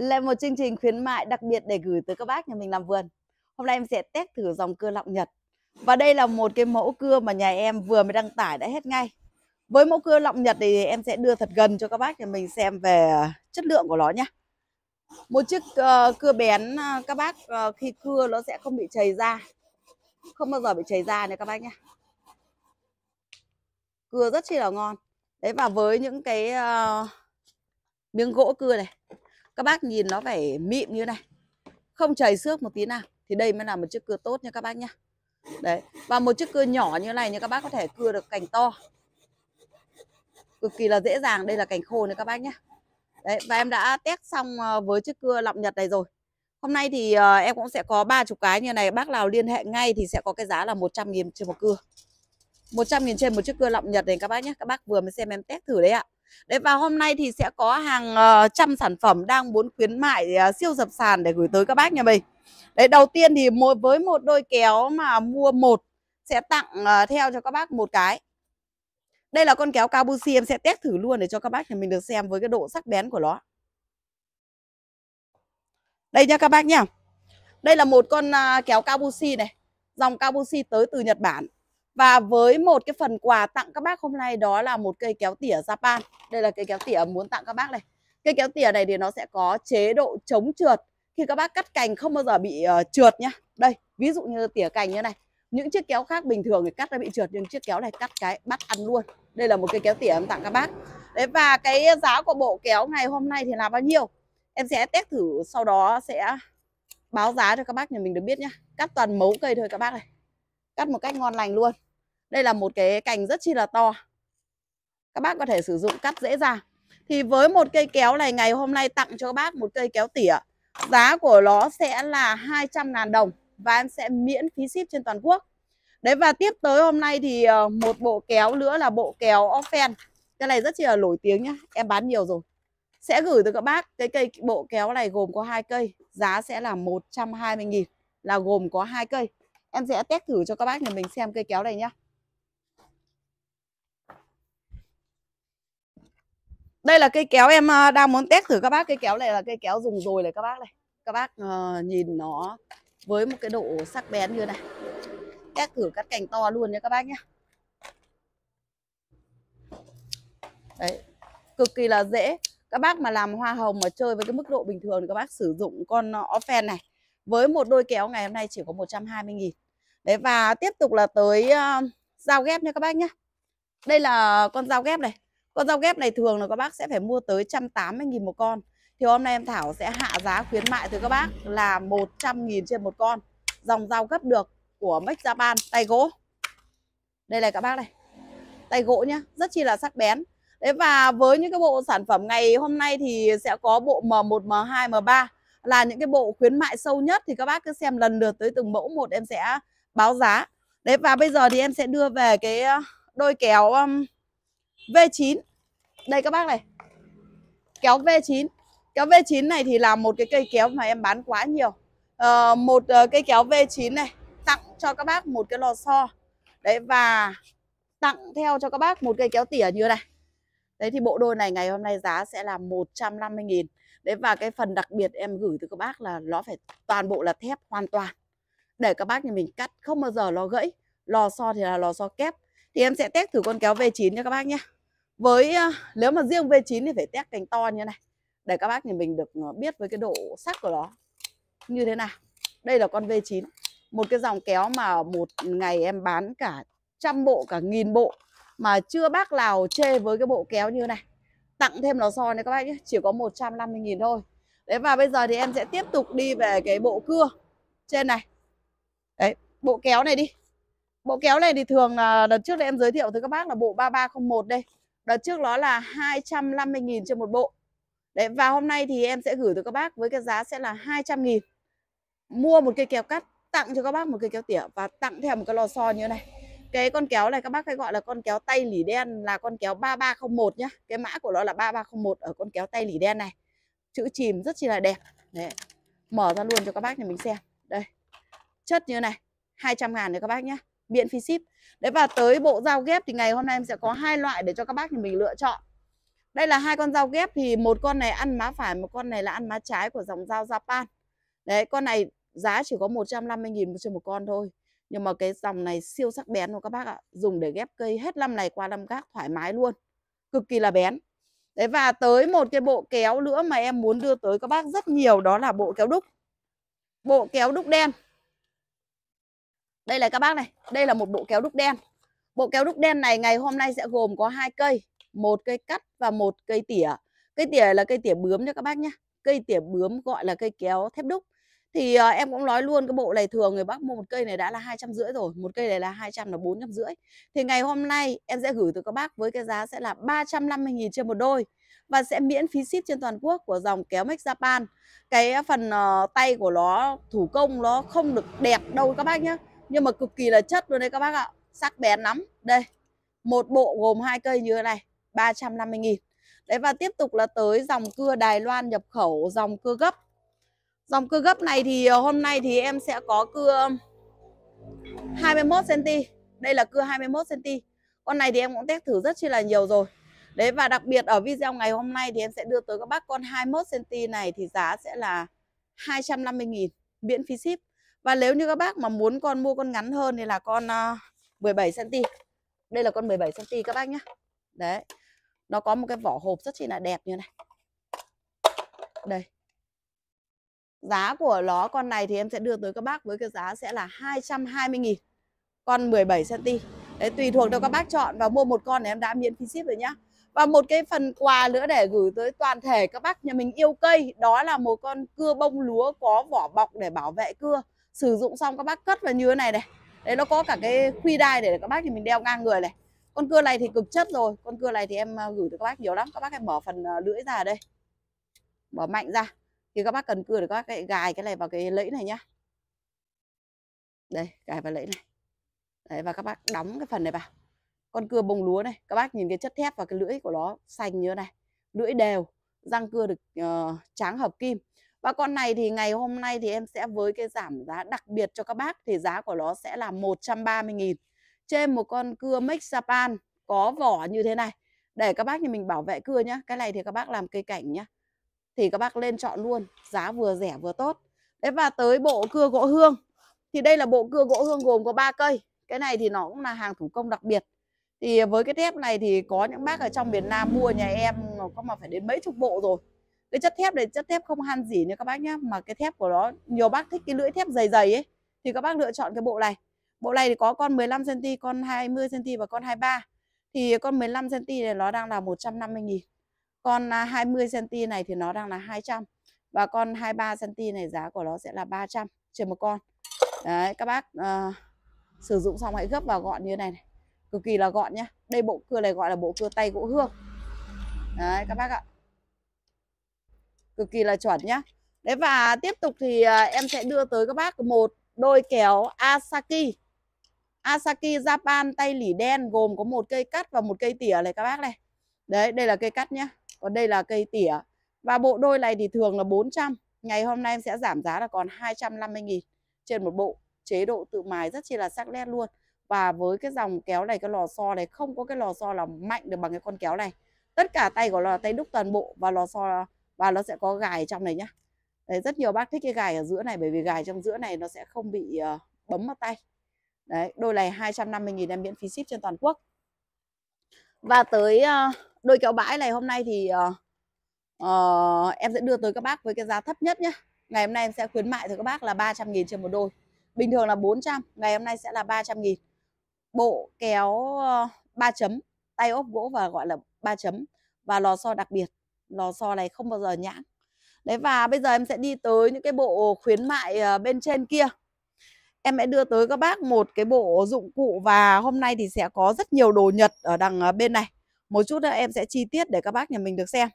là một chương trình khuyến mại đặc biệt để gửi tới các bác nhà mình làm vườn. Hôm nay em sẽ test thử dòng cưa lọng Nhật. Và đây là một cái mẫu cưa mà nhà em vừa mới đăng tải đã hết ngay. Với mẫu cưa lọng Nhật thì em sẽ đưa thật gần cho các bác nhà mình xem về chất lượng của nó nhé. Một chiếc uh, cưa bén ờ, các bác uh, khi cưa nó sẽ không bị chảy ra. Không bao giờ bị chảy ra này các bác nhé. Cưa rất chi là ngon. Đấy và với những cái uh, miếng gỗ cưa này các bác nhìn nó phải mịn như này không chảy xước một tí nào thì đây mới là một chiếc cưa tốt nha các bác nhá đấy và một chiếc cưa nhỏ như này như các bác có thể cưa được cành to cực kỳ là dễ dàng đây là cành khô này các bác nhá đấy và em đã test xong ờ, với chiếc cưa lọng nhật này rồi hôm nay thì ờ, em cũng sẽ có ba chục cái như này bác nào liên hệ ngay thì sẽ có cái giá là 100 nghìn trên một cưa 100 nghìn trên một chiếc cưa lọng nhật này các bác nhé các bác vừa mới xem em test thử đấy ạ Đấy và hôm nay thì sẽ có hàng uh, trăm sản phẩm đang muốn khuyến mại uh, siêu dập sàn để gửi tới các bác nhà mình. Đấy đầu tiên thì mỗi với một đôi kéo mà mua một sẽ tặng uh, theo cho các bác một cái. Đây là con kéo Kabushi em sẽ test thử luôn để cho các bác thì mình được xem với cái độ sắc bén của nó. Đây nha các bác nhá. Đây là một con uh, kéo Kabushi này. Dòng Kabushi tới từ Nhật Bản. Và với một cái phần quà tặng các bác hôm nay đó là một cây kéo tỉa Japan. Đây là cây kéo tỉa muốn tặng các bác này. Cây kéo tỉa này thì nó sẽ có chế độ chống trượt. Khi các bác cắt cành không bao giờ bị uh, trượt nhá. Đây, ví dụ như tỉa cành như này. Những chiếc kéo khác bình thường thì cắt nó bị trượt nhưng chiếc kéo này cắt cái bắt ăn luôn. Đây là một cây kéo tỉa em tặng các bác. Đấy và cái giá của bộ kéo ngày hôm nay thì là bao nhiêu? Em sẽ test thử sau đó sẽ báo giá cho các bác nhà mình được biết nhá. Cắt toàn mấu cây thôi các bác này. Cắt một cách ngon lành luôn. Đây là một cái cành rất chi là to. Các bác có thể sử dụng cắt dễ dàng. Thì với một cây kéo này ngày hôm nay tặng cho các bác một cây kéo tỉa. Giá của nó sẽ là 200 ngàn đồng và em sẽ miễn phí ship trên toàn quốc. Đấy và tiếp tới hôm nay thì ờ, một bộ kéo nữa là bộ kéo offen. Cái này rất chi là nổi tiếng nhá, em bán nhiều rồi. Sẽ gửi tới các bác cái cây bộ kéo này gồm có hai cây, giá sẽ là 120 000 là gồm có hai cây. Em sẽ test thử cho các bác nhà mình xem cây kéo này nhá. đây là cây kéo em đang muốn test thử các bác cây kéo này là cây kéo dùng rồi này các bác này các bác uh, nhìn nó với một cái độ sắc bén như này test thử cắt cành to luôn nha các bác nhé đấy cực kỳ là dễ các bác mà làm hoa hồng mà chơi với cái mức độ bình thường thì các bác sử dụng con offen này với một đôi kéo ngày hôm nay chỉ có 120 nghìn đấy và tiếp tục là tới uh, dao ghép nha các bác nhé đây là con dao ghép này con dao ghép này thường là các bác sẽ phải mua tới 180.000 một con. Thì hôm nay em Thảo sẽ hạ giá khuyến mại từ các bác là 100.000 trên một con. Dòng dao gấp được của Make Japan tay gỗ. Đây này các bác này. Tay gỗ nhá, rất chi là sắc bén. Đấy và với những cái bộ sản phẩm ngày hôm nay thì sẽ có bộ M1, M2, M3 là những cái bộ khuyến mại sâu nhất thì các bác cứ xem lần lượt tới từng mẫu một em sẽ báo giá. Đấy và bây giờ thì em sẽ đưa về cái ờ, đôi kéo V9 đây các bác này. Kéo V9. Kéo V9 này thì là một cái cây kéo mà em bán quá nhiều. À, một ờ, cây kéo V9 này tặng cho các bác một cái lò xo. Đấy và tặng theo cho các bác một cây kéo tỉa như này. Đấy thì bộ đôi này ngày hôm nay giá sẽ là 150 nghìn Đấy và cái phần đặc biệt em gửi từ các bác là nó phải toàn bộ là thép hoàn toàn. Để các bác nhà mình cắt không bao giờ nó gãy. Lò xo thì là lò xo kép. Thì em sẽ test thử con kéo V9 cho các bác nhé với nếu mà riêng V9 thì phải test cành to như này để các bác nhà mình được ờ, biết với cái độ sắc của nó như thế nào đây là con V9 một cái dòng kéo mà một ngày em bán cả trăm bộ cả nghìn bộ mà chưa bác nào chê với cái bộ kéo như này tặng thêm lò xo này các bác nhé chỉ có 150.000 thôi đấy và bây giờ thì em sẽ tiếp tục đi về cái bộ cưa trên này đấy bộ kéo này đi bộ kéo này thì thường là đợt trước là em giới thiệu với các bác là bộ 3301 đây Đợt trước đó là 250.000 cho một bộ. Đấy, và hôm nay thì em sẽ gửi tới các bác với cái giá sẽ là 200.000. Mua một cây kéo cắt, tặng cho các bác một cây kéo tỉa và tặng theo một cái lò xo như thế này. Cái con kéo này các bác hay gọi là con kéo tay lỉ đen là con kéo 3301 nhá. Cái mã của nó là 3301 ở con kéo tay lỉ đen này. Chữ chìm rất chi là đẹp. Đấy. Mở ra luôn cho các bác nhà mình xem. Đây. Chất như thế này. 200 ngàn đấy các bác nhé miễn phí ship đấy và tới bộ dao ghép thì ngày hôm nay em sẽ có hai loại để cho các bác thì mình lựa chọn đây là hai con dao ghép thì một con này ăn má phải một con này là ăn má trái của dòng dao Japan đấy con này giá chỉ có 150.000 trên một con thôi nhưng mà cái dòng này siêu sắc bén luôn các bác ạ dùng để ghép cây hết năm này qua năm khác thoải mái luôn cực kỳ là bén đấy và tới một cái bộ kéo nữa mà em muốn đưa tới các bác rất nhiều đó là bộ kéo đúc bộ kéo đúc đen đây là các bác này, đây là một bộ kéo đúc đen. Bộ kéo đúc đen này ngày hôm nay sẽ gồm có hai cây, một cây cắt và một cây tỉa. Cây tỉa là cây tỉa bướm nha các bác nhé. Cây tỉa bướm gọi là cây kéo thép đúc. Thì à, em cũng nói luôn cái bộ này thường người bác mua một cây này đã là hai trăm rưỡi rồi, một cây này là hai trăm là bốn trăm rưỡi. Thì ngày hôm nay em sẽ gửi tới các bác với cái giá sẽ là 350 000 trên một đôi và sẽ miễn phí ship trên toàn quốc của dòng kéo Make Japan. Cái phần uh, tay của nó thủ công nó không được đẹp đâu các bác nhé nhưng mà cực kỳ là chất luôn đấy các bác ạ sắc bén lắm đây một bộ gồm hai cây như thế này 350 nghìn đấy và tiếp tục là tới dòng cưa Đài Loan nhập khẩu dòng cưa gấp dòng cưa gấp này thì ờ, hôm nay thì em sẽ có cưa 21 cm đây là cưa 21 cm con này thì em cũng test thử rất chi là nhiều rồi đấy và đặc biệt ở video ngày hôm nay thì em sẽ đưa tới các bác con 21 cm này thì giá sẽ là 250 nghìn miễn phí ship và nếu như các bác mà muốn con mua con ngắn hơn thì là con uh, 17 cm. Đây là con 17 cm các bác nhé Đấy. Nó có một cái vỏ hộp rất chi là đẹp như này. Đây. Giá của nó con này thì em sẽ đưa tới các bác với cái giá sẽ là 220 000 Con 17 cm. Đấy tùy thuộc đâu các bác chọn và mua một con thì em đã miễn phí ship rồi nhá. Và một cái phần quà nữa để gửi tới toàn thể các bác nhà mình yêu cây Đó là một con cưa bông lúa có vỏ bọc để bảo vệ cưa sử dụng xong các bác cất vào như thế này này đấy nó có cả cái khuy đai để các bác thì mình đeo ngang người này con cưa này thì cực chất rồi con cưa này thì em à, gửi cho các bác nhiều lắm các bác hãy bỏ phần à, lưỡi ra đây bỏ mạnh ra thì các bác cần cưa để các bác gài cái này vào cái lẫy này nhá đây gài vào lẫy này đấy và các bác đóng cái phần này vào con cưa bông lúa này các bác nhìn cái chất thép và cái lưỡi của nó xanh như thế này lưỡi đều răng cưa được uh, tráng hợp kim và con này thì ngày hôm nay thì em sẽ với cái giảm giá đặc biệt cho các bác thì giá của nó sẽ là 130.000 trên một con cưa Mix Japan có vỏ như thế này để các bác nhà mình bảo vệ cưa nhá cái này thì các bác làm cây cảnh nhá thì các bác lên chọn luôn giá vừa rẻ vừa tốt đấy và tới bộ cưa gỗ hương thì đây là bộ cưa gỗ hương gồm có 3 cây cái này thì nó cũng là hàng thủ công đặc biệt thì với cái thép này thì có những bác ở trong miền Nam mua nhà em có mà phải đến mấy chục bộ rồi cái chất thép này chất thép không han gì nữa các bác nhá mà cái thép của nó nhiều bác thích cái lưỡi thép dày dày ấy thì các bác lựa chọn cái bộ này bộ này thì có con 15 cm con 20 cm và con 23 thì con 15 cm này nó đang là 150 nghìn con 20 à, cm này thì nó đang là 200 và con 23 cm này giá của nó sẽ là 300 trên một con đấy các bác uh, sử dụng xong hãy gấp vào gọn như này, này cực kỳ là gọn nhá đây bộ cưa này gọi là bộ cưa tay gỗ hương đấy các bác ạ cực kỳ là chuẩn nhá đấy và tiếp tục thì à, em sẽ đưa tới các bác một đôi kéo Asaki Asaki Japan tay lỉ đen gồm có một cây cắt và một cây tỉa này các bác này đấy đây là cây cắt nhá còn đây là cây tỉa và bộ đôi này thì thường là 400 ngày hôm nay em sẽ giảm giá là còn 250 nghìn trên một bộ chế độ tự mài rất chi là sắc nét luôn và với cái dòng kéo này cái lò xo này không có cái lò xo là mạnh được bằng cái con kéo này tất cả tay của là tay đúc toàn bộ và lò xo và nó sẽ có gài trong này nhá đấy, rất nhiều bác thích cái gài ở giữa này bởi vì gài trong giữa này nó sẽ không bị uh, bấm vào tay đấy đôi này 250.000 em miễn phí ship trên toàn quốc và tới uh, đôi kéo bãi này hôm nay thì uh, uh, em sẽ đưa tới các bác với cái giá thấp nhất nhá, ngày hôm nay em sẽ khuyến mại cho các bác là 300.000 trên một đôi bình thường là 400 ngày hôm nay sẽ là 300.000 bộ kéo uh, 3 chấm tay ốp gỗ và gọi là 3 chấm và lò xo đặc biệt lò xo này không bao giờ nhãn đấy và bây giờ em sẽ đi tới những cái bộ khuyến mại ờ, bên trên kia em sẽ đưa tới các bác một cái bộ dụng cụ và hôm nay thì sẽ có rất nhiều đồ nhật ở đằng ờ, bên này một chút nữa em sẽ chi tiết để các bác nhà mình được xem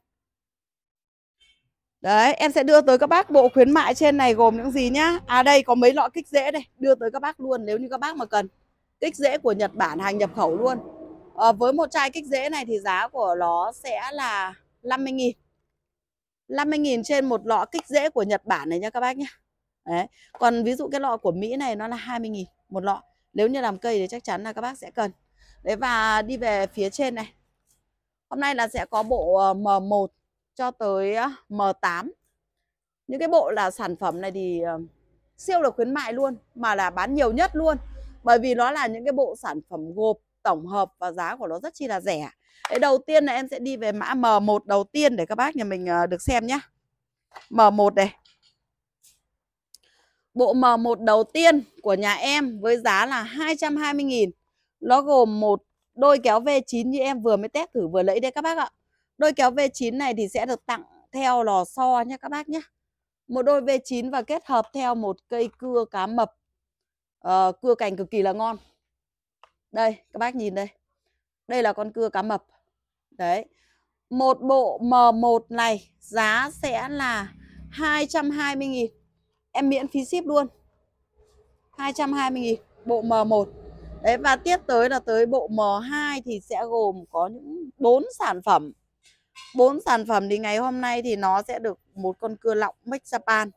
Đấy, em sẽ đưa tới các bác bộ khuyến mại trên này gồm những gì nhá. À đây có mấy lọ kích rễ đây, đưa tới các bác luôn nếu như các bác mà cần. Kích rễ của Nhật Bản hàng nhập khẩu luôn. À, với một chai kích rễ này thì giá của nó sẽ là 50.000 50.000 trên một lọ kích rễ của Nhật Bản này nha các bác nhé Đấy. Còn ví dụ cái lọ của Mỹ này nó là 20.000 một lọ Nếu như làm cây thì chắc chắn là các bác sẽ cần Đấy và đi về phía trên này Hôm nay là sẽ có bộ ờ, M1 cho tới M8 Những cái bộ là sản phẩm này thì ờ, siêu được khuyến mại luôn Mà là bán nhiều nhất luôn Bởi vì nó là những cái bộ sản phẩm gộp tổng hợp và giá của nó rất chi là rẻ Đấy, đầu tiên là em sẽ đi về mã M1 đầu tiên để các bác nhà mình ờ, được xem nhé. M1 này. Bộ M1 đầu tiên của nhà em với giá là 220.000. Nó gồm một đôi kéo V9 như em vừa mới test thử vừa lấy đây các bác ạ. Đôi kéo V9 này thì sẽ được tặng theo lò xo nhé các bác nhé. Một đôi V9 và kết hợp theo một cây cưa cá mập. Uh, cưa cành cực kỳ là ngon. Đây, các bác nhìn đây. Đây là con cưa cá mập. Đấy. Một bộ M1 này giá sẽ là 220 nghìn Em miễn phí ship luôn. 220 nghìn bộ M1. Đấy và tiếp tới là tới bộ M2 thì sẽ gồm có những bốn sản phẩm. bốn sản phẩm thì ngày hôm nay thì nó sẽ được một con cưa lọng Make Japan.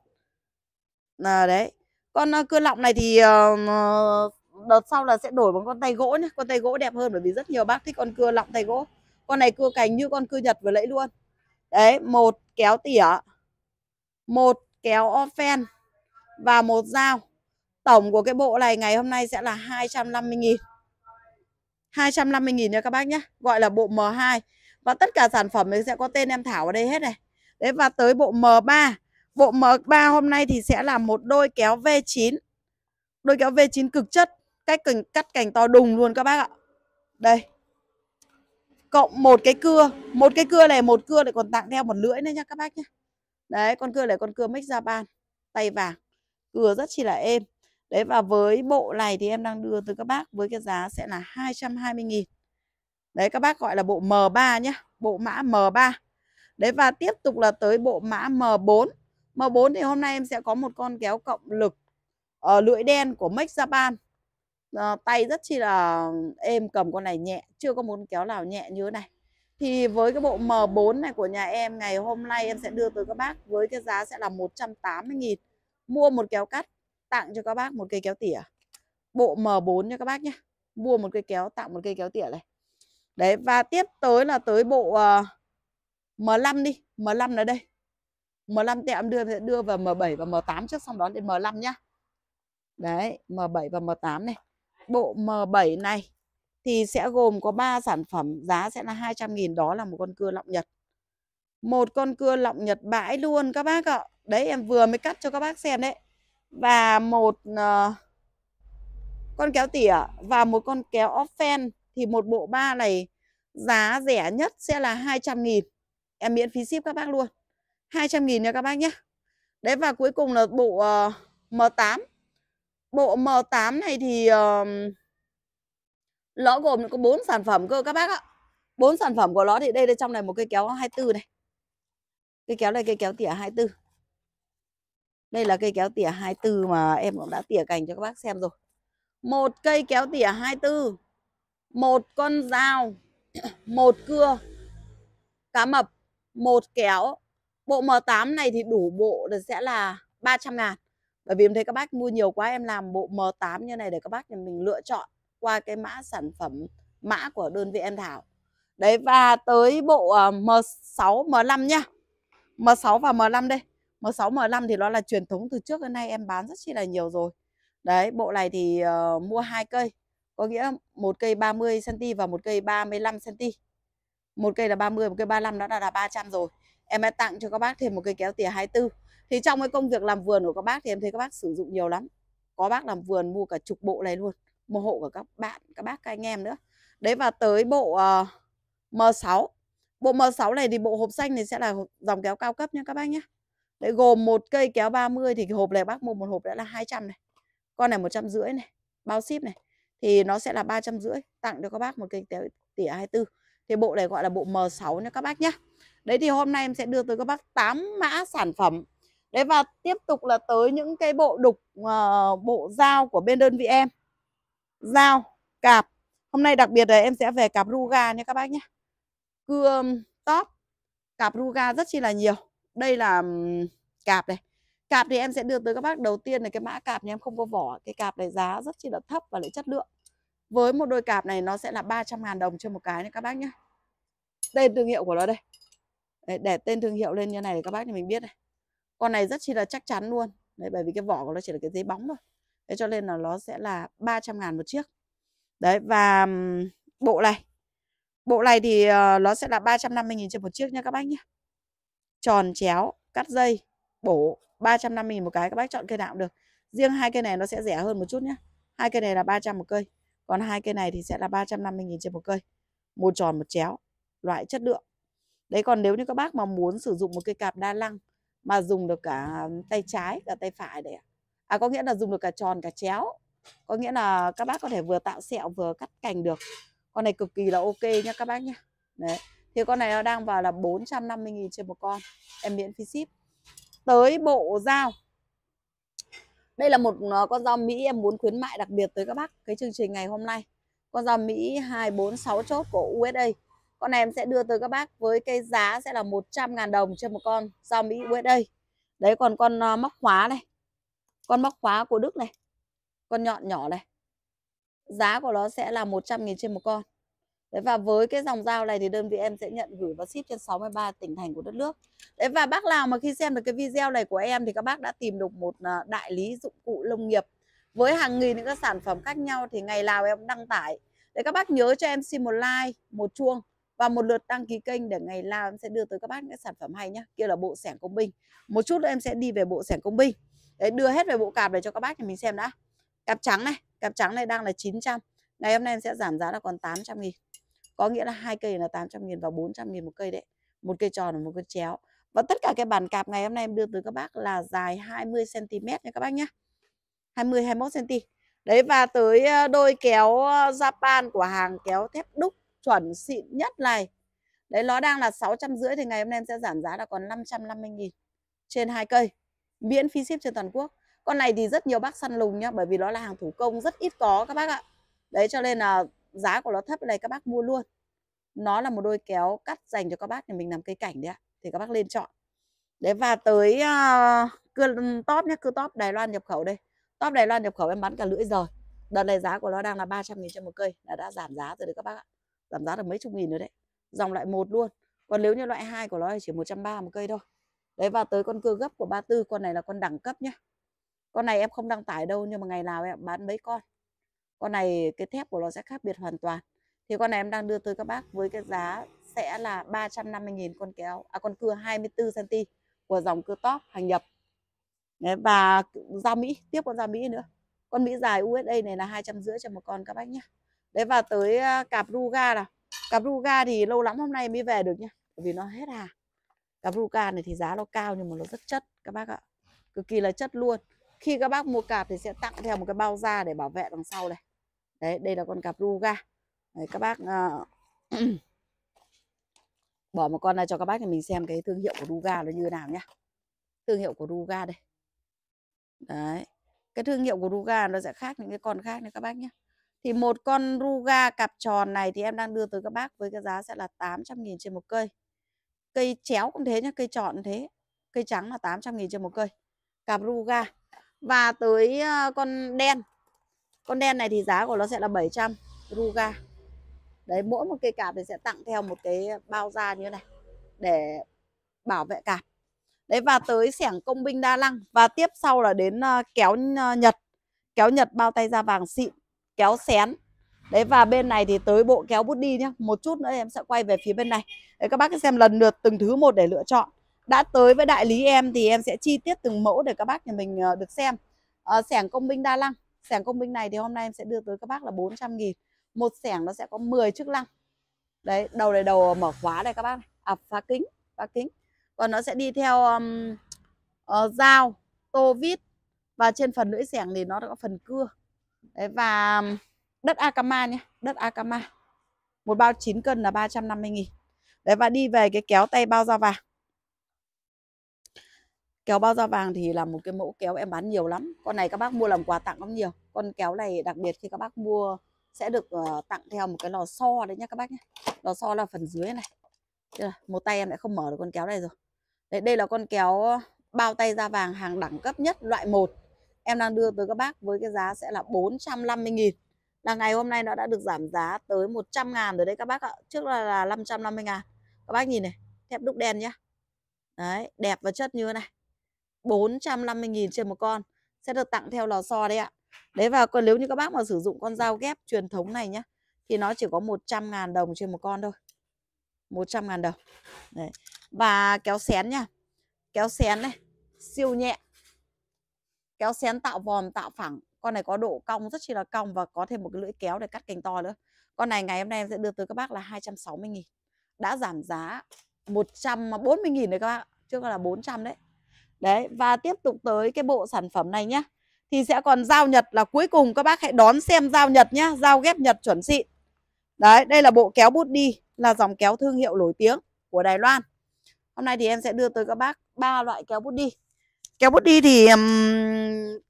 À, đấy. Con ờ, cưa lọng này thì uh, đợt sau là sẽ đổi bằng con tay gỗ nhé con tay gỗ đẹp hơn bởi vì rất nhiều bác thích con cưa lọng tay gỗ con này cưa cành như con cưa nhật vừa lấy luôn đấy một kéo tỉa một kéo ofen và một dao tổng của cái bộ này ngày hôm nay sẽ là 250.000 250 nghìn nha các bác nhé gọi là bộ M2 và tất cả sản phẩm sẽ có tên em Thảo ở đây hết này đấy và tới bộ M3 bộ M3 hôm nay thì sẽ là một đôi kéo V9 đôi kéo V9 cực chất cách cành cắt cành to đùng luôn các bác ạ đây cộng một cái cưa một cái cưa này một cưa lại còn tặng theo một lưỡi nữa nha các bác nhé đấy con cưa này con cưa mix japan tay vàng cưa rất chỉ là êm đấy và với bộ này thì em đang đưa tới các bác với cái giá sẽ là 220 nghìn đấy các bác gọi là bộ M3 nhé bộ mã M3 đấy và tiếp tục là tới bộ mã M4 M4 thì hôm nay em sẽ có một con kéo cộng lực ở ờ, lưỡi đen của Mix Japan à, tay rất chi là êm cầm con này nhẹ chưa có muốn kéo nào nhẹ như thế này thì với cái bộ M4 này của nhà em ngày hôm nay em sẽ đưa tới các bác với cái giá sẽ là 180.000 mua một kéo cắt tặng cho các bác một cây kéo tỉa bộ M4 nha các bác nhé mua một cây kéo tặng một cây kéo tỉa này đấy và tiếp tới là tới bộ uh, ờ, M5 đi M5 là đây M5 em đưa đưa vào M7 và M8 trước xong đó đến M5 nhá đấy M7 và M8 này bộ M7 này thì sẽ gồm có 3 sản phẩm giá sẽ là 200.000 đó là một con cưa lọng nhật. Một con cưa lọng nhật bãi luôn các bác ạ. Đấy em vừa mới cắt cho các bác xem đấy. Và một uh, con kéo tỉa và một con kéo off fan thì một bộ ba này giá rẻ nhất sẽ là 200.000. Em miễn phí ship các bác luôn. 200.000 nha các bác nhé. Đấy và cuối cùng là bộ uh, ờ, M8 Bộ M8 này thì uh, Nó gồm có bốn sản phẩm cơ các bác ạ bốn sản phẩm của nó thì đây, đây trong này một cây kéo 24 này Cây kéo này cây kéo tỉa 24 Đây là cây kéo tỉa 24 mà em cũng đã tỉa cành cho các bác xem rồi một cây kéo tỉa 24 một con dao một cưa cá mập một kéo bộ M8 này thì đủ bộ sẽ là 300 ngàn bởi vì em thấy các bác mua nhiều quá em làm bộ M8 như này để các bác nhà mình lựa chọn qua cái mã sản phẩm mã của đơn vị em thảo đấy và tới bộ M6 ờ, M5 nhá M6 và M5 đây M6 M5 thì nó là truyền thống từ trước đến nay em bán rất chi là nhiều rồi đấy bộ này thì uh, mua hai cây có nghĩa một cây 30 cm và một cây 35 cm một cây là 30 một cây 35 đã là, là 300 rồi em đã tặng cho các bác thêm một cây kéo tỉa 24 thì trong cái công việc làm vườn của các bác thì em thấy các bác sử dụng nhiều lắm có bác làm vườn mua cả chục bộ này luôn một hộ của các bạn các bác các anh em nữa đấy và tới bộ uh, ờ, M6 bộ M6 này thì bộ hộp xanh này sẽ là dòng kéo cao cấp nha các bác nhé đấy gồm một cây kéo 30 thì hộp này bác mua một hộp đã là 200 này con này một trăm rưỡi này bao ship này thì nó sẽ là ba trăm rưỡi tặng cho các bác một cây kéo tỉa 24 thì bộ này gọi là bộ M6 nha các bác nhé đấy thì hôm nay em sẽ đưa tới các bác 8 mã sản phẩm đấy và tiếp tục là tới những cái bộ đục uh, bộ dao của bên đơn vị em dao cạp hôm nay đặc biệt là em sẽ về cạp ruga nha các bác nhé cưa top cạp ruga rất chi là nhiều đây là cạp này cạp thì em sẽ đưa tới các bác đầu tiên là cái mã cạp nhưng em không có vỏ cái cạp này giá rất chi là thấp và lại chất lượng với một đôi cạp này nó sẽ là 300 ngàn đồng cho một cái này các bác nhé tên thương hiệu của nó đây để, để tên thương hiệu lên như này để các bác thì mình biết này con này rất chi là chắc chắn luôn đấy bởi vì cái vỏ của nó chỉ là cái giấy bóng thôi đấy cho nên là nó sẽ là 300 ngàn một chiếc đấy và bộ này bộ này thì ờ, nó sẽ là 350 nghìn trên một chiếc nha các bác nhé tròn chéo cắt dây bổ 350 nghìn một cái các bác chọn cây nào cũng được riêng hai cây này nó sẽ rẻ hơn một chút nhé hai cây này là 300 một cây còn hai cây này thì sẽ là 350 nghìn trên một cây một tròn một chéo loại chất lượng đấy còn nếu như các bác mà muốn sử dụng một cây cạp đa lăng mà dùng được cả tay trái cả tay phải đấy ạ. À có nghĩa là dùng được cả tròn cả chéo. Có nghĩa là các bác có thể vừa tạo sẹo vừa cắt cành được. Con này cực kỳ là ok nha các bác nhé Đấy. Thì con này nó đang vào là 450 000 trên một con. Em miễn phí ship. Tới bộ dao. Đây là một ờ, con dao Mỹ em muốn khuyến mại đặc biệt tới các bác cái chương trình ngày hôm nay. Con dao Mỹ 246 chốt của USA con này em sẽ đưa tới các bác với cái giá sẽ là 100 ngàn đồng trên một con rau Mỹ USA. Đấy còn con ờ, móc khóa này. Con móc khóa của Đức này. Con nhọn nhỏ này. Giá của nó sẽ là 100 nghìn trên một con. Đấy và với cái dòng dao này thì đơn vị em sẽ nhận gửi và ship trên 63 tỉnh thành của đất nước. Đấy và bác nào mà khi xem được cái video này của em thì các bác đã tìm được một ờ, đại lý dụng cụ nông nghiệp với hàng nghìn những cái sản phẩm khác nhau thì ngày nào em đăng tải. Đấy các bác nhớ cho em xin một like, một chuông và một lượt đăng ký kênh để ngày nào em sẽ đưa tới các bác những sản phẩm hay nhá kia là bộ sẻng công binh một chút nữa em sẽ đi về bộ sẻng công binh đấy đưa hết về bộ cạp để cho các bác thì mình xem đã cặp trắng này cặp trắng này đang là 900 ngày hôm nay em sẽ giảm giá là còn 800 nghìn có nghĩa là hai cây là 800 nghìn và 400 nghìn một cây đấy một cây tròn và một cây chéo và tất cả cái bản cạp ngày hôm nay em đưa tới các bác là dài 20 cm nha các bác nhé 20 21 cm đấy và tới ờ, đôi kéo ờ, Japan của hàng kéo thép đúc chuẩn xịn nhất này đấy nó đang là 650 thì ngày hôm nay em sẽ giảm giá là còn 550 nghìn trên hai cây miễn phí ship trên toàn quốc con này thì rất nhiều bác săn lùng nhá bởi vì nó là hàng thủ công rất ít có các bác ạ đấy cho nên là giá của nó thấp này các bác mua luôn nó là một đôi kéo cắt dành cho các bác thì mình làm cây cảnh đấy ạ thì các bác lên chọn đấy và tới uh, cưa ừ, top nhé cưa top Đài Loan nhập khẩu đây top Đài Loan nhập khẩu em bán cả lưỡi rồi đợt này giá của nó đang là 300 nghìn trên một cây là đã giảm giá rồi đấy các bác ạ giảm giá được mấy chục nghìn nữa đấy dòng loại một luôn còn nếu như loại hai của nó thì chỉ 130 một cây thôi đấy và tới con cưa gấp của 34 con này là con đẳng cấp nhá con này em không đăng tải đâu nhưng mà ngày nào em bán mấy con con này cái thép của nó sẽ khác biệt hoàn toàn thì con này em đang đưa tới các bác với cái giá sẽ là 350.000 con kéo à con cưa 24 cm của dòng cưa top hàng nhập Đấy, và dao Mỹ tiếp con dao Mỹ nữa con Mỹ dài USA này là hai trăm rưỡi cho một con các bác nhé đấy và tới cặp ruga nào cặp ruga thì lâu lắm hôm nay mới về được nhá vì nó hết hàng cặp ruga này thì giá nó cao nhưng mà nó rất chất các bác ạ cực kỳ là chất luôn khi các bác mua cặp thì sẽ tặng theo một cái bao da để bảo vệ đằng sau này đấy đây là con cặp ruga đấy, các bác uh, bỏ một con ra cho các bác thì mình xem cái thương hiệu của ruga nó như nào nhá thương hiệu của ruga đây đấy cái thương hiệu của ruga nó sẽ khác những cái con khác nữa các bác nhé thì một con ruga cặp tròn này thì em đang đưa tới các bác với cái giá sẽ là 800 nghìn trên một cây. Cây chéo cũng thế nhá, cây tròn thế. Cây trắng là 800 nghìn trên một cây. Cặp ruga. Và tới ờ, con đen. Con đen này thì giá của nó sẽ là 700 ruga. Đấy mỗi một cây cạp thì sẽ tặng theo một cái bao da như thế này để bảo vệ cạp. Đấy và tới xẻng công binh đa lăng và tiếp sau là đến ờ, kéo ờ, Nhật. Kéo Nhật bao tay da vàng xịn kéo xén đấy và bên này thì tới bộ kéo bút đi nhá một chút nữa em sẽ quay về phía bên này để các bác cứ xem lần lượt từng thứ một để lựa chọn đã tới với đại lý em thì em sẽ chi tiết từng mẫu để các bác nhà mình ờ, được xem à, sẻng công binh đa lăng sẻng công binh này thì hôm nay em sẽ đưa tới các bác là 400 nghìn một sẻng nó sẽ có 10 chiếc lăng đấy đầu này đầu mở khóa đây các bác này. à phá kính phá kính còn nó sẽ đi theo um, uh, dao tô vít và trên phần lưỡi sẻng thì nó có phần cưa Đấy, và um, đất Akama nhé, đất Akama. Một bao 9 cân là 350 nghìn Đấy và đi về cái kéo tay bao da vàng. Kéo bao da vàng thì là một cái mẫu kéo em bán nhiều lắm. Con này các bác mua làm quà tặng cũng nhiều. Con kéo này đặc biệt khi các bác mua sẽ được uh, tặng theo một cái lò xo đấy nhá các bác nhé. Lò xo là phần dưới này. một tay em lại không mở được con kéo này rồi. Đấy, đây là con kéo bao tay da vàng hàng đẳng cấp nhất loại 1 em đang đưa tới các bác với cái giá sẽ là 450 nghìn là ngày hôm nay nó đã được giảm giá tới 100 ngàn rồi đấy các bác ạ trước là, là 550 ngàn các bác nhìn này thép đúc đen nhá đấy đẹp và chất như thế này 450 nghìn trên một con sẽ được tặng theo lò xo đấy ạ đấy và còn nếu như các bác mà sử dụng con dao ghép truyền thống này nhá thì nó chỉ có 100 ngàn đồng trên một con thôi 100 ngàn đồng đấy. và kéo xén nhá kéo xén này siêu nhẹ kéo xén tạo vòm tạo phẳng con này có độ cong rất chi là cong và có thêm một cái lưỡi kéo để cắt cành to nữa con này ngày hôm nay em sẽ đưa tới các bác là 260 nghìn đã giảm giá 140 nghìn đấy các bác chứ còn là 400 đấy đấy và tiếp tục tới cái bộ sản phẩm này nhá thì sẽ còn dao nhật là cuối cùng các bác hãy đón xem dao nhật nhá dao ghép nhật chuẩn xịn đấy đây là bộ kéo bút đi là dòng kéo thương hiệu nổi tiếng của Đài Loan hôm nay thì em sẽ đưa tới các bác ba loại kéo bút đi kéo bút đi thì um,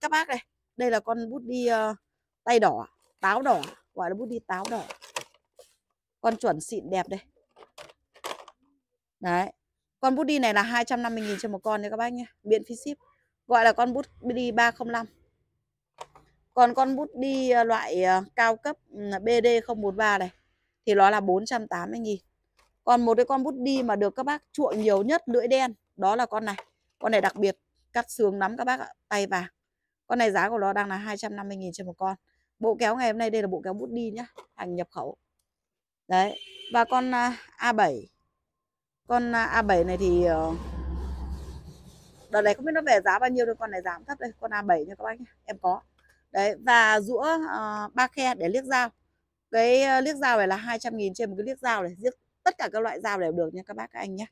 các bác này đây là con bút đi uh, tay đỏ táo đỏ gọi là bút đi táo đỏ con chuẩn xịn đẹp đây đấy con bút đi này là 250.000 cho một con nha các bác nhé miễn phí ship gọi là con bút đi 305 còn con bút đi ờ, loại ờ, cao cấp BD043 này thì nó là 480 nghìn. Còn một cái con bút đi mà được các bác chuộng nhiều nhất lưỡi đen đó là con này. Con này đặc biệt cắt sướng lắm các bác ạ tay vàng con này giá của nó đang là 250.000 trên một con bộ kéo ngày hôm nay đây là bộ kéo bút đi nhá hàng nhập khẩu đấy và con à, A7 con à, A7 này thì ờ, đợt này không biết nó về giá bao nhiêu đâu con này giảm thấp đây con A7 nha các bác nhé em có đấy và rũa uh, ờ, ba khe để liếc dao cái ờ, liếc dao này là 200 nghìn trên một cái liếc dao này liếc tất cả các loại dao đều được nha các bác các anh nhé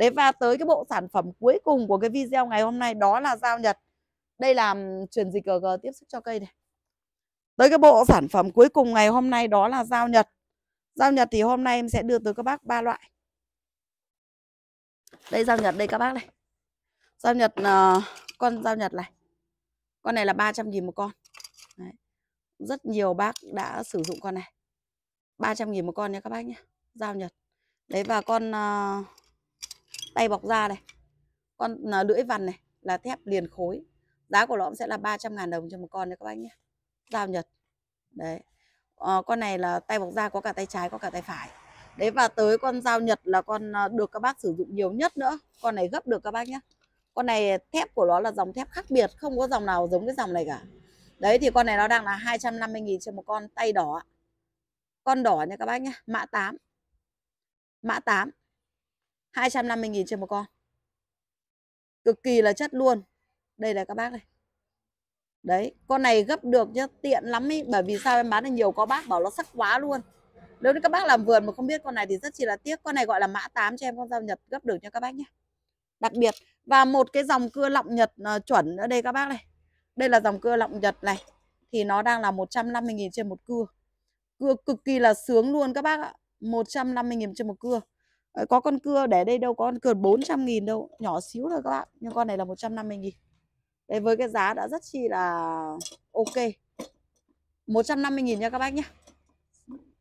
đấy và tới cái bộ sản phẩm cuối cùng của cái video ngày hôm nay đó là dao nhật đây là truyền dịch gg tiếp xúc cho cây này tới cái bộ sản phẩm cuối cùng ngày hôm nay đó là dao nhật dao nhật thì hôm nay em sẽ đưa tới các bác ba loại đây dao nhật đây các bác này dao nhật ờ, con dao nhật này con này là 300 nghìn một con Đấy. rất nhiều bác đã sử dụng con này 300 nghìn một con nha các bác nhé dao nhật đấy và con uh, tay bọc da này con à, lưỡi vằn này là thép liền khối giá của nó cũng sẽ là 300 ngàn đồng cho một con đấy các bác nhé dao nhật đấy à, con này là tay bọc da có cả tay trái có cả tay phải đấy và tới con dao nhật là con à, được các bác sử dụng nhiều nhất nữa con này gấp được các bác nhé con này thép của nó là dòng thép khác biệt không có dòng nào giống cái dòng này cả đấy thì con này nó đang là 250 nghìn cho một con tay đỏ con đỏ nha các bác nhé mã 8 mã 8 250.000 trên một con cực kỳ là chất luôn đây là các bác đây đấy con này gấp được nhá tiện lắm ý bởi vì sao em bán được nhiều có bác bảo nó sắc quá luôn nếu như các bác làm vườn mà không biết con này thì rất chi là tiếc con này gọi là mã 8 cho em con dao nhật gấp được cho các bác nhé đặc biệt và một cái dòng cưa lọng nhật uh, chuẩn ở đây các bác này đây là dòng cưa lọng nhật này thì nó đang là 150.000 trên một cưa cưa cực kỳ là sướng luôn các bác ạ 150.000 trên một cưa Ờ, có con cưa để đây đâu có con cưa 400 nghìn đâu nhỏ xíu thôi các bạn nhưng con này là 150 nghìn đấy với cái giá đã rất chi là ok 150 nghìn nha các bác nhé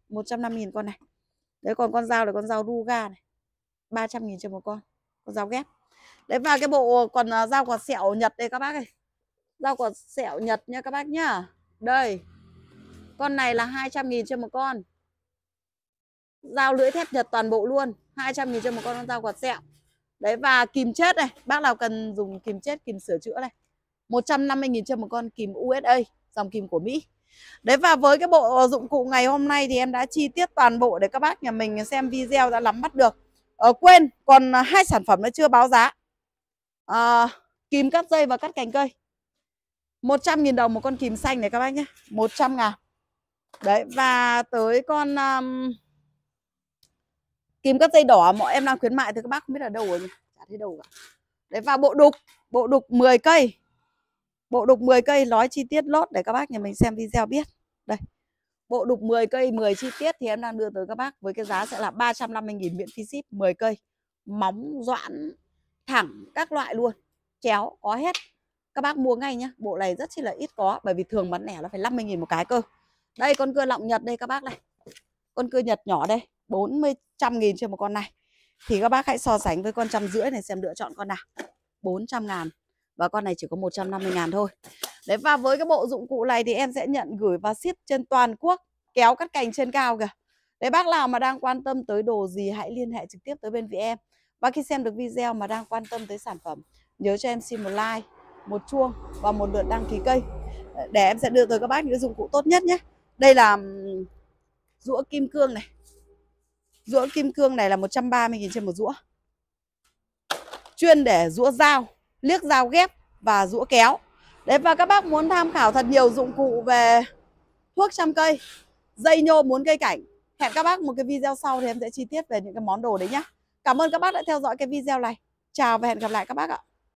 150 nghìn con này đấy còn con dao là con dao ruga này 300 nghìn cho một con con dao ghép đấy và cái bộ còn à, dao quạt sẹo nhật đây các bác ơi dao quạt sẹo nhật nha các bác nhá đây con này là 200 nghìn cho một con dao lưỡi thép nhật toàn bộ luôn 200 nghìn cho một con dao quạt sẹo. Đấy và kìm chết này, bác nào cần dùng kìm chết, kìm sửa chữa này. 150 nghìn cho một con kìm USA, dòng kìm của Mỹ. Đấy và với cái bộ dụng cụ ngày hôm nay thì em đã chi tiết toàn bộ để các bác nhà mình xem video đã nắm bắt được. Ờ, quên, còn hai sản phẩm nó chưa báo giá. À, kìm cắt dây và cắt cành cây. 100 nghìn đồng một con kìm xanh này các bác nhé. 100 ngàn. Đấy và tới con um, Kìm cắt dây đỏ mọi em đang khuyến mại thì các bác không biết ở đâu rồi nhỉ? Chả thấy đâu cả. Đấy và bộ đục, bộ đục 10 cây. Bộ đục 10 cây nói chi tiết lót để các bác nhà mình xem video biết. Đây. Bộ đục 10 cây 10 chi tiết thì em đang đưa tới các bác với cái giá sẽ là 350 000 miễn phí ship 10 cây. Móng doãn thẳng các loại luôn. Chéo có hết. Các bác mua ngay nhá. Bộ này rất chi là ít có bởi vì thường bán lẻ nó phải 50 000 một cái cơ. Đây con cưa lọng Nhật đây các bác này. Con cưa Nhật nhỏ đây. 40 trăm nghìn trên một con này thì các bác hãy so sánh với con trăm rưỡi này xem lựa chọn con nào 400 ngàn và con này chỉ có 150 ngàn thôi đấy và với cái bộ dụng cụ này thì em sẽ nhận gửi và ship trên toàn quốc kéo cắt cành trên cao kìa đấy bác nào mà đang quan tâm tới đồ gì hãy liên hệ trực tiếp tới bên vị em và khi xem được video mà đang quan tâm tới sản phẩm nhớ cho em xin một like một chuông và một lượt đăng ký kênh để em sẽ đưa tới các bác những dụng cụ tốt nhất nhé đây là rũa kim cương này Rũa kim cương này là 130 nghìn trên một rũa. Chuyên để rũa dao, liếc dao ghép và rũa kéo. Đấy và các bác muốn tham khảo thật nhiều dụng cụ về thuốc trăm cây, dây nhô muốn cây cảnh. Hẹn các bác một cái video sau thì em sẽ chi tiết về những cái món đồ đấy nhá. Cảm ơn các bác đã theo dõi cái video này. Chào và hẹn gặp lại các bác ạ.